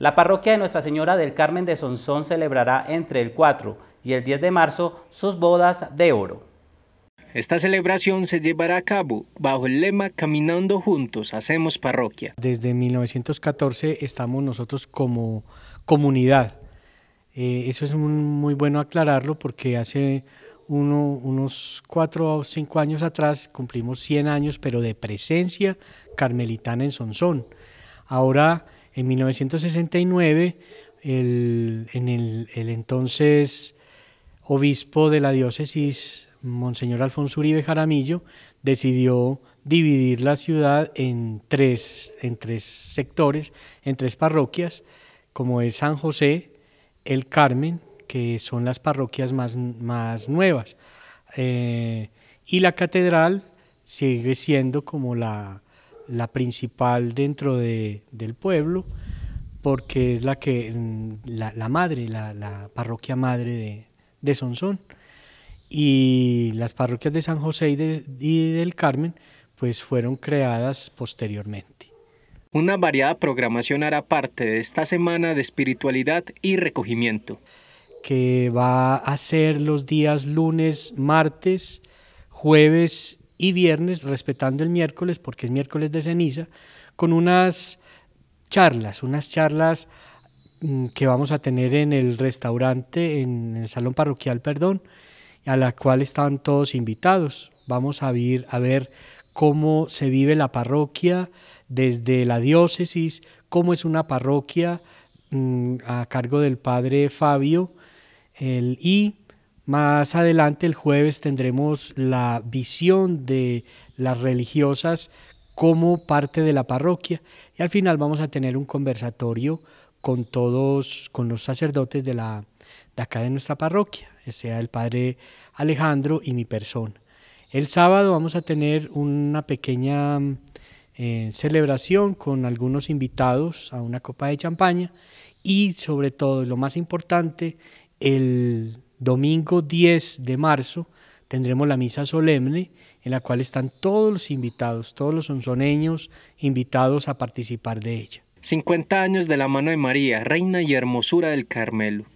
La parroquia de Nuestra Señora del Carmen de Sonsón celebrará entre el 4 y el 10 de marzo sus bodas de oro. Esta celebración se llevará a cabo bajo el lema Caminando juntos, hacemos parroquia. Desde 1914 estamos nosotros como comunidad. Eh, eso es muy bueno aclararlo porque hace unos cuatro o cinco años atrás cumplimos 100 años, pero de presencia carmelitana en Sonsón. Ahora en 1969, el, en el, entonces obispo de la diócesis, Monseñor Alfonso Uribe Jaramillo, decidió dividir la ciudad en tres, en tres sectores, en tres parroquias, como es San José, el Carmen, que son las parroquias más, más nuevas, eh, y la catedral sigue siendo como la, la principal dentro del pueblo, porque es la que mm, la, madre, la, parroquia madre de, de, Sonsón. Y las parroquias de San José y, y del Carmen, pues fueron creadas posteriormente. Una variada programación hará parte de esta semana de espiritualidad y recogimiento. Que va a ser los días lunes, martes, jueves y viernes, respetando el miércoles, porque es miércoles de ceniza, con unas charlas, unas charlas mm, que vamos a tener en el restaurante, en el salón parroquial, perdón, a la cual están todos invitados. Vamos a, a ver cómo se vive la parroquia desde la diócesis, cómo es una parroquia mm, a cargo del padre Fabio el, y más adelante el jueves tendremos la visión de las religiosas como parte de la parroquia y al final vamos a tener un conversatorio con todos, con los sacerdotes de, la, acá de nuestra parroquia, sea el padre Alejandro y mi persona. El sábado vamos a tener una pequeña eh, celebración con algunos invitados a una copa de champaña y sobre todo, lo más importante, el domingo 10 de marzo tendremos la misa solemne en la cual están todos los invitados, todos los sonzoneños invitados a participar de ella. 50 años de la mano de María, reina y hermosura del Carmelo.